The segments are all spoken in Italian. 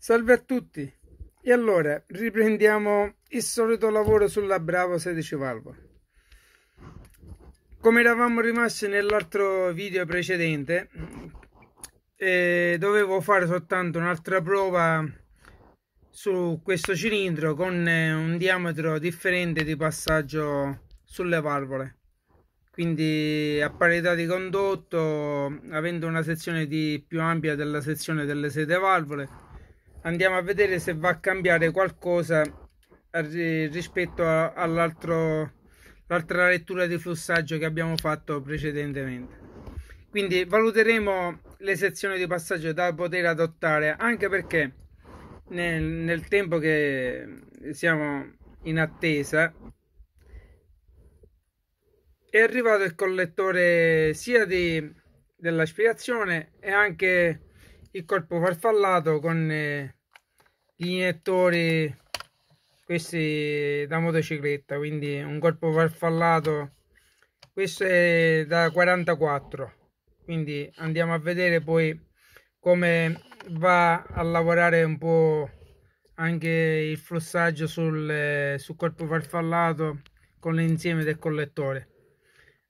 Salve a tutti! E allora, riprendiamo il solito lavoro sulla Bravo 16 valvola. Come eravamo rimasti nell'altro video precedente, eh, dovevo fare soltanto un'altra prova su questo cilindro con eh, un diametro differente di passaggio sulle valvole quindi a parità di condotto avendo una sezione di più ampia della sezione delle sete valvole andiamo a vedere se va a cambiare qualcosa eh, rispetto all'altra lettura di flussaggio che abbiamo fatto precedentemente quindi valuteremo le sezioni di passaggio da poter adottare anche perché nel, nel tempo che siamo in attesa è arrivato il collettore sia di, dell'aspirazione e anche il corpo farfallato con eh, l'iniettore questi da motocicletta quindi un corpo farfallato questo è da 44 quindi andiamo a vedere poi come va a lavorare un po' anche il flussaggio sul, eh, sul corpo farfallato con l'insieme del collettore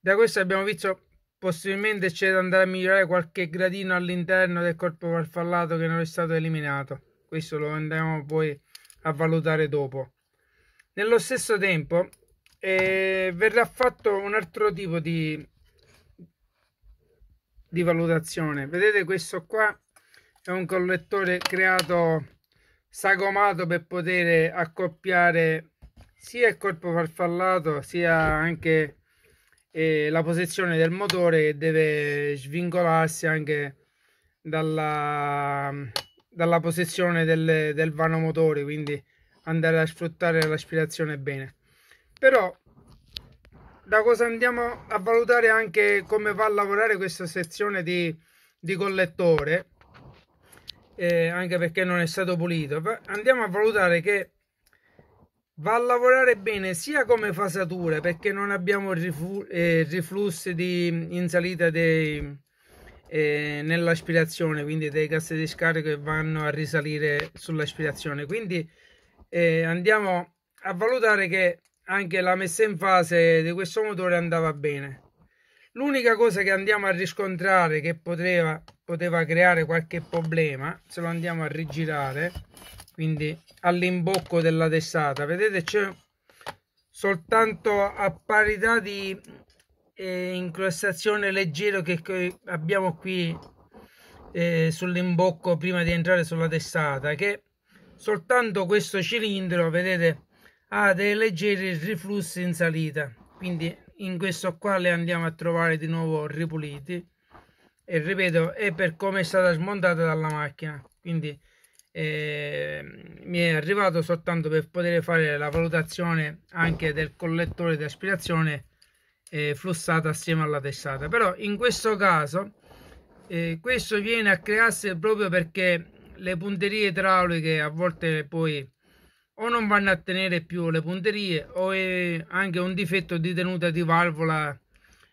da questo abbiamo visto possibilmente c'è da andare a migliorare qualche gradino all'interno del corpo farfallato che non è stato eliminato questo lo andremo poi a valutare dopo nello stesso tempo eh, verrà fatto un altro tipo di, di valutazione vedete questo qua è un collettore creato sagomato per poter accoppiare sia il corpo farfallato sia anche eh, la posizione del motore che deve svincolarsi anche dalla dalla posizione del, del vano motore, quindi andare a sfruttare l'aspirazione bene. Però da cosa andiamo a valutare anche come va a lavorare questa sezione di, di collettore, eh, anche perché non è stato pulito, andiamo a valutare che va a lavorare bene sia come fasatura perché non abbiamo riflu- eh, riflussi di, in salita dei, eh, nell'aspirazione, quindi dei gas di scarico che vanno a risalire sull'aspirazione. Quindi eh, andiamo a valutare che anche la messa in fase di questo motore andava bene. L'unica cosa che andiamo a riscontrare che poteva, poteva creare qualche problema, se lo andiamo a rigirare, quindi all'imbocco della testata, vedete c'è soltanto a parità di eh, incrostazione leggero che abbiamo qui eh, sull'imbocco prima di entrare sulla testata che soltanto questo cilindro vedete ha dei leggeri riflussi in salita quindi in questo qua le andiamo a trovare di nuovo ripuliti e ripeto è per come è stata smontata dalla macchina quindi eh, mi è arrivato soltanto per poter fare la valutazione anche del collettore di aspirazione eh, flussata assieme alla testata però in questo caso eh, questo viene a crearsi proprio perché le punterie idrauliche a volte poi o non vanno a tenere più le punterie o è anche un difetto di tenuta di valvola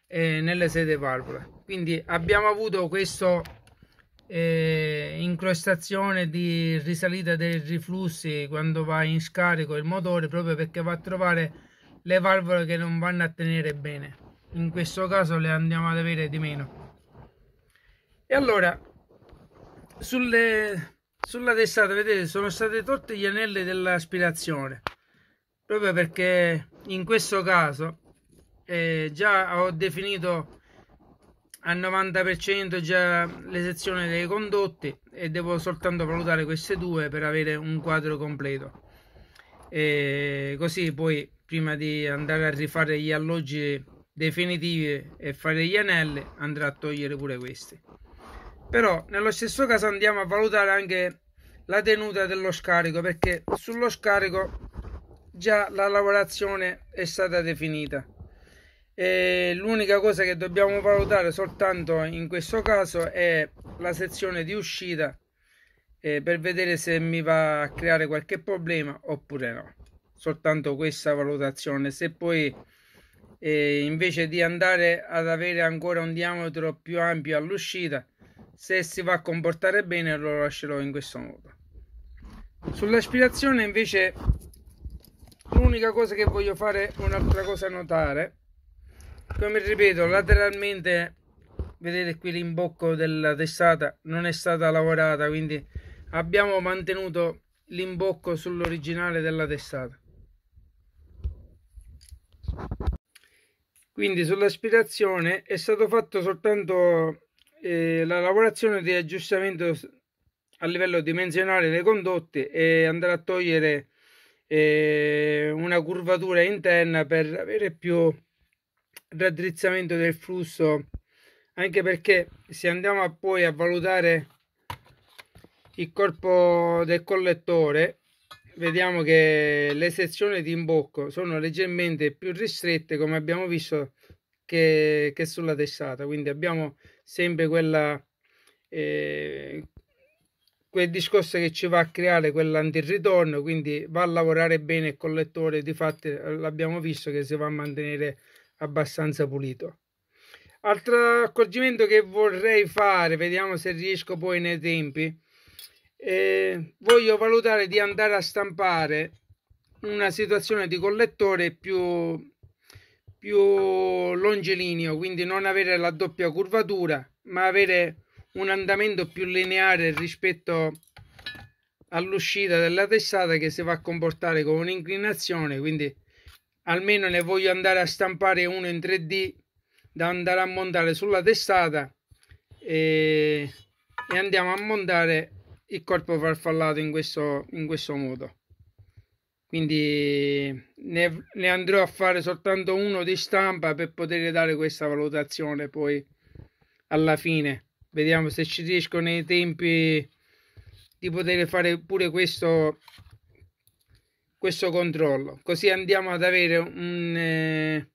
eh, nelle sede valvola quindi abbiamo avuto questa eh, incrostazione di risalita dei riflussi quando va in scarico il motore proprio perché va a trovare le valvole che non vanno a tenere bene in questo caso le andiamo ad avere di meno e allora sulle, sulla testata vedete sono state tolte gli anelli dell'aspirazione proprio perché in questo caso eh, già ho definito al 90% già le sezioni dei condotti e devo soltanto valutare queste due per avere un quadro completo e così poi prima di andare a rifare gli alloggi definitivi e fare gli anelli andrà a togliere pure questi però nello stesso caso andiamo a valutare anche la tenuta dello scarico perché sullo scarico già la lavorazione è stata definita l'unica cosa che dobbiamo valutare soltanto in questo caso è la sezione di uscita eh, per vedere se mi va a creare qualche problema oppure no soltanto questa valutazione. Se poi eh, invece di andare ad avere ancora un diametro più ampio all'uscita, se si va a comportare bene lo lascerò in questo modo. Sull'aspirazione invece l'unica cosa che voglio fare un'altra cosa notare come ripeto lateralmente vedete qui l'imbocco della testata non è stata lavorata quindi abbiamo mantenuto l'imbocco sull'originale della testata quindi sull'aspirazione è stato fatto soltanto eh, la lavorazione di aggiustamento a livello dimensionale dei condotti e andare a togliere eh, una curvatura interna per avere più raddrizzamento del flusso anche perché se andiamo a poi a valutare il corpo del collettore vediamo che le sezioni di imbocco sono leggermente più ristrette come abbiamo visto che, che sulla testata quindi abbiamo sempre quella eh, quel discorso che ci va a creare quell'antirritorno quindi va a lavorare bene il collettore di fatto eh, l'abbiamo visto che si va a mantenere abbastanza pulito altro accorgimento che vorrei fare vediamo se riesco poi nei tempi eh, voglio valutare di andare a stampare una situazione di collettore più, più longilineo, quindi non avere la doppia curvatura, ma avere un andamento più lineare rispetto all'uscita della testata che si va a comportare con un'inclinazione, quindi almeno ne voglio andare a stampare uno in 3D da andare a montare sulla testata e, e andiamo a montare il corpo farfallato in questo, in questo modo quindi ne, ne, andrò a fare soltanto uno di stampa per poter dare questa valutazione poi alla fine vediamo se ci riesco nei tempi di poter fare pure questo questo controllo così andiamo ad avere un, eh,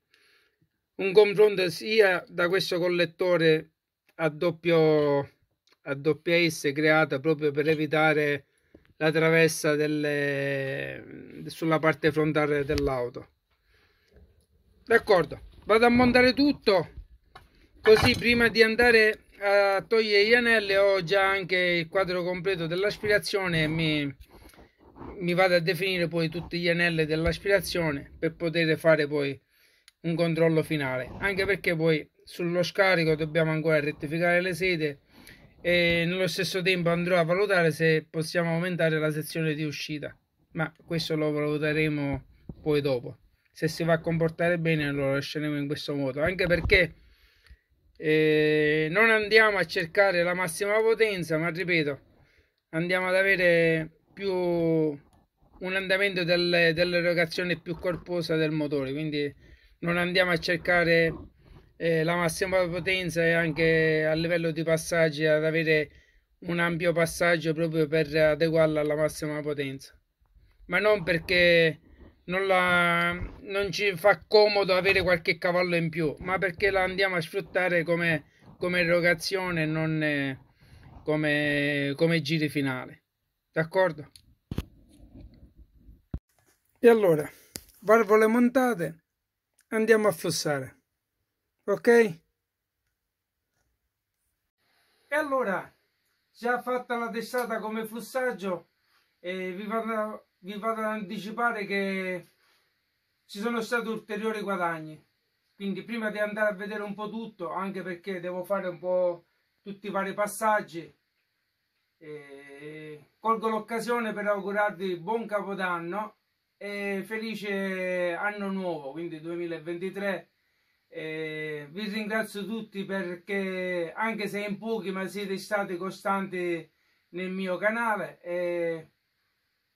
un confronto sia da questo collettore a doppio a doppia S creata proprio per evitare la traversa delle... sulla parte frontale dell'auto. D'accordo, vado a montare tutto così prima di andare a togliere gli anelli ho già anche il quadro completo dell'aspirazione e mi, mi vado a definire poi tutti gli anelli dell'aspirazione per poter fare poi un controllo finale anche perché poi sullo scarico dobbiamo ancora rettificare le sede e nello stesso tempo andrò a valutare se possiamo aumentare la sezione di uscita ma questo lo valuteremo poi dopo se si va a comportare bene lo lasceremo in questo modo anche perché eh, non andiamo a cercare la massima potenza ma ripeto andiamo ad avere più un andamento del, dell'erogazione più corposa del motore quindi non andiamo a cercare eh, la massima potenza e anche a livello di passaggi ad avere un ampio passaggio proprio per adeguarla alla massima potenza ma non perché non, la, non ci fa comodo avere qualche cavallo in più ma perché la andiamo a sfruttare come, come erogazione non come, come giri finale d'accordo? E allora, valvole montate, andiamo a fossare ok e allora già fatta la testata come flussaggio eh, vi, vado, vi vado ad anticipare che ci sono stati ulteriori guadagni quindi prima di andare a vedere un po' tutto anche perché devo fare un po' tutti i vari passaggi e colgo l'occasione per augurarvi buon capodanno e felice anno nuovo quindi 2023 eh, vi ringrazio tutti perché anche se in pochi ma siete stati costanti nel mio canale e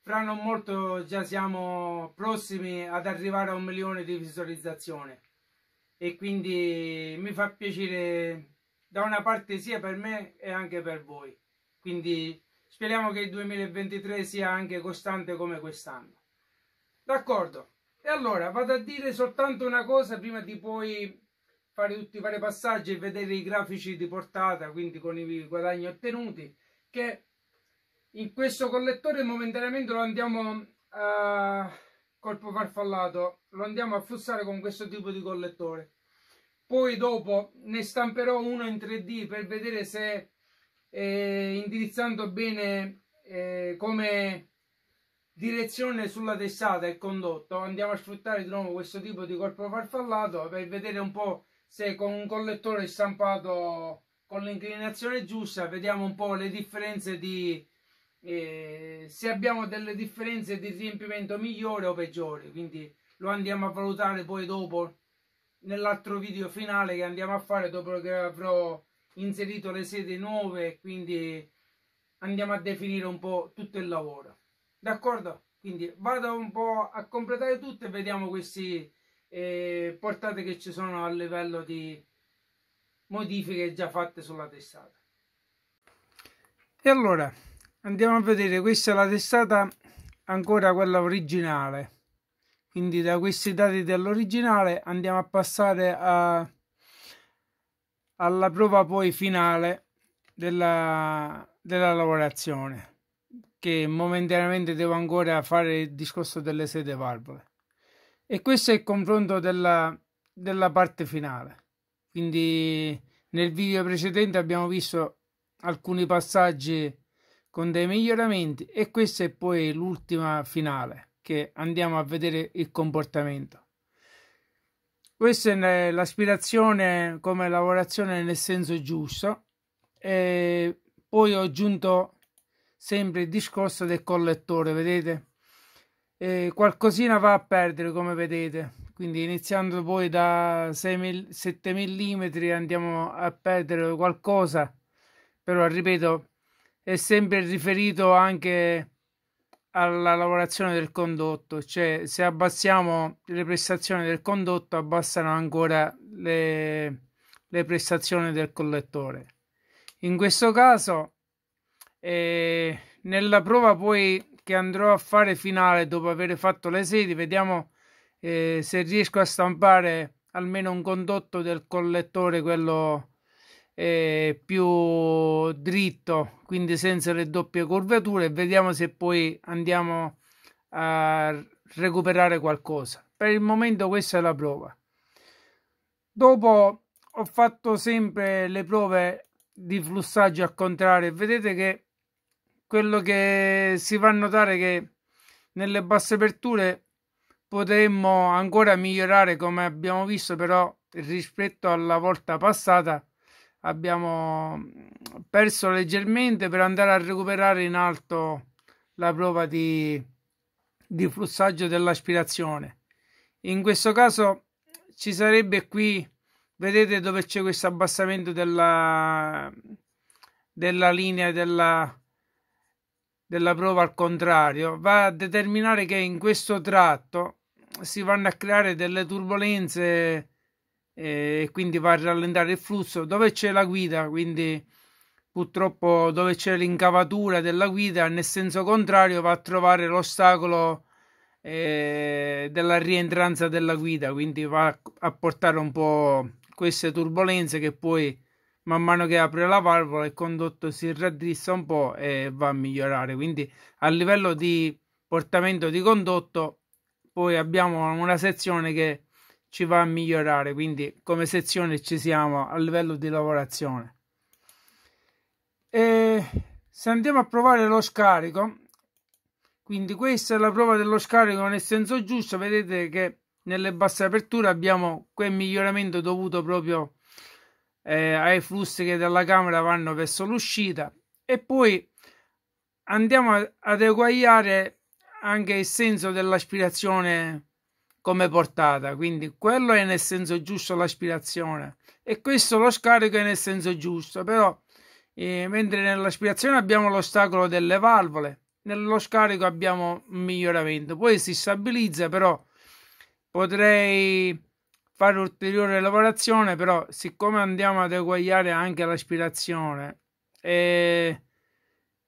fra non molto già siamo prossimi ad arrivare a un milione di visualizzazioni e quindi mi fa piacere da una parte sia per me e anche per voi quindi speriamo che il 2023 sia anche costante come quest'anno d'accordo e allora vado a dire soltanto una cosa prima di poi fare tutti i vari passaggi e vedere i grafici di portata, quindi con i guadagni ottenuti, che in questo collettore momentaneamente lo andiamo a colpo farfallato, lo andiamo a fussare con questo tipo di collettore. Poi dopo ne stamperò uno in 3D per vedere se eh, indirizzando bene eh, come direzione sulla testata e condotto andiamo a sfruttare di nuovo questo tipo di corpo farfallato per vedere un po' se con un collettore stampato con l'inclinazione giusta vediamo un po' le differenze di eh, se abbiamo delle differenze di riempimento migliore o peggiore quindi lo andiamo a valutare poi dopo nell'altro video finale che andiamo a fare dopo che avrò inserito le sedi nuove quindi andiamo a definire un po' tutto il lavoro d'accordo? Quindi vado un po' a completare tutto e vediamo queste eh, portate che ci sono a livello di modifiche già fatte sulla testata. E allora andiamo a vedere, questa è la testata ancora quella originale. Quindi da questi dati dell'originale andiamo a passare a, alla prova poi finale della, della lavorazione che momentaneamente devo ancora fare il discorso delle sete valvole. E questo è il confronto della, della parte finale. Quindi nel video precedente abbiamo visto alcuni passaggi con dei miglioramenti e questa è poi l'ultima finale che andiamo a vedere il comportamento. Questa è l'aspirazione come lavorazione nel senso giusto e poi ho aggiunto sempre il discorso del collettore, vedete? Eh, qualcosina va a perdere, come vedete. Quindi iniziando poi da 6, 7 mm andiamo a perdere qualcosa, però ripeto, è sempre riferito anche alla lavorazione del condotto, cioè se abbassiamo le prestazioni del condotto abbassano ancora le, le prestazioni del collettore. In questo caso e nella prova poi che andrò a fare finale dopo aver fatto le sedi, vediamo eh, se riesco a stampare almeno un condotto del collettore, quello eh, più dritto, quindi senza le doppie curvature, e vediamo se poi andiamo a recuperare qualcosa. Per il momento questa è la prova. Dopo ho fatto sempre le prove di flussaggio al contrario, vedete che quello che si fa notare è che nelle basse aperture potremmo ancora migliorare come abbiamo visto però rispetto alla volta passata abbiamo mm, perso leggermente per andare a recuperare in alto la prova di, di flussaggio dell'aspirazione in questo caso ci sarebbe qui vedete dove c'è questo abbassamento della, della linea della, della prova al contrario va a determinare che in questo tratto si vanno a creare delle turbulenze eh, e quindi va a rallentare il flusso dove c'è la guida quindi purtroppo dove c'è l'incavatura della guida nel senso contrario va a trovare l'ostacolo eh, della rientranza della guida quindi va a portare un po' queste turbulenze che poi man mano che apre la valvola il condotto si raddrizza un po' e va a migliorare. Quindi a livello di portamento di condotto poi abbiamo una sezione che ci va a migliorare, quindi come sezione ci siamo a livello di lavorazione. E se andiamo a provare lo scarico, quindi questa è la prova dello scarico nel senso giusto, vedete che nelle basse aperture abbiamo quel miglioramento dovuto proprio eh, ai flussi che dalla camera vanno verso l'uscita e poi andiamo ad eguagliare anche il senso dell'aspirazione come portata, quindi quello è nel senso giusto l'aspirazione e questo lo scarico è nel senso giusto, però eh, mentre nell'aspirazione abbiamo l'ostacolo delle valvole, nello scarico abbiamo un miglioramento, poi si stabilizza però potrei fare ulteriore lavorazione, però siccome andiamo ad eguagliare anche l'aspirazione e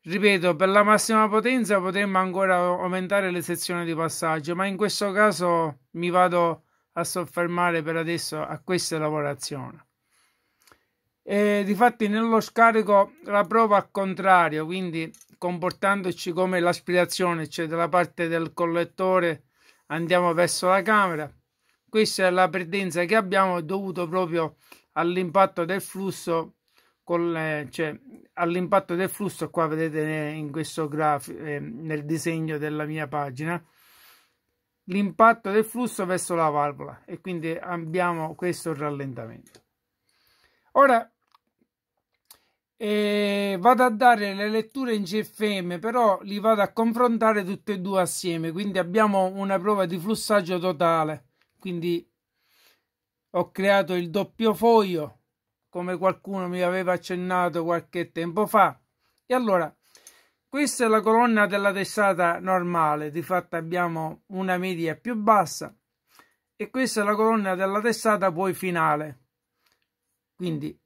ripeto, per la massima potenza potremmo ancora aumentare le sezioni di passaggio, ma in questo caso mi vado a soffermare per adesso a questa lavorazione. E, difatti nello scarico la prova al contrario, quindi comportandoci come l'aspirazione, cioè dalla parte del collettore andiamo verso la camera, questa è la perdenza che abbiamo dovuto proprio all'impatto del flusso con, cioè, all'impatto del flusso qua vedete in questo grafico eh, nel disegno della mia pagina l'impatto del flusso verso la valvola e quindi abbiamo questo rallentamento ora eh, vado a dare le letture in GFM però li vado a confrontare tutte e due assieme quindi abbiamo una prova di flussaggio totale quindi ho creato il doppio foglio come qualcuno mi aveva accennato qualche tempo fa e allora questa è la colonna della testata normale di fatto abbiamo una media più bassa e questa è la colonna della testata poi finale quindi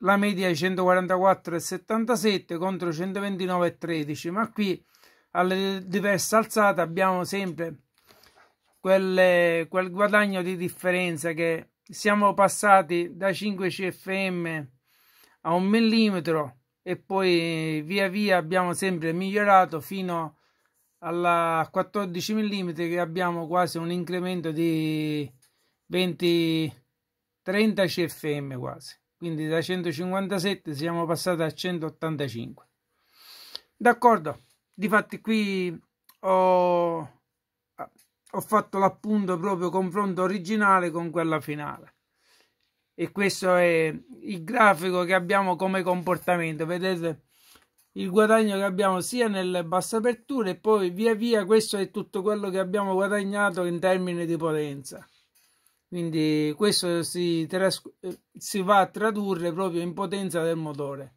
la media è 144,77 contro 129,13 ma qui alle diverse alzate abbiamo sempre quelle, quel guadagno di differenza che siamo passati da 5 CFM a un millimetro e poi via via abbiamo sempre migliorato fino alla 14 mm che abbiamo quasi un incremento di 20 30 CFM quasi. Quindi da 157 siamo passati a 185. D'accordo. Difatti qui ho ho fatto l'appunto proprio confronto originale con quella finale e questo è il grafico che abbiamo come comportamento vedete il guadagno che abbiamo sia nelle basse aperture e poi via via questo è tutto quello che abbiamo guadagnato in termini di potenza quindi questo si, si va a tradurre proprio in potenza del motore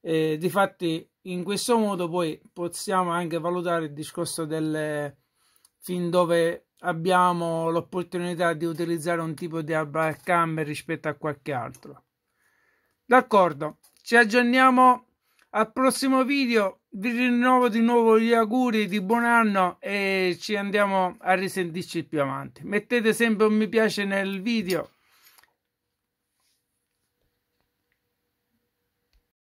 eh, difatti in questo modo poi possiamo anche valutare il discorso delle fin dove abbiamo l'opportunità di utilizzare un tipo di abracamber rispetto a qualche altro. D'accordo, ci aggiorniamo al prossimo video. Vi rinnovo di nuovo gli auguri di buon anno e ci andiamo a risentirci più avanti. Mettete sempre un mi piace nel video.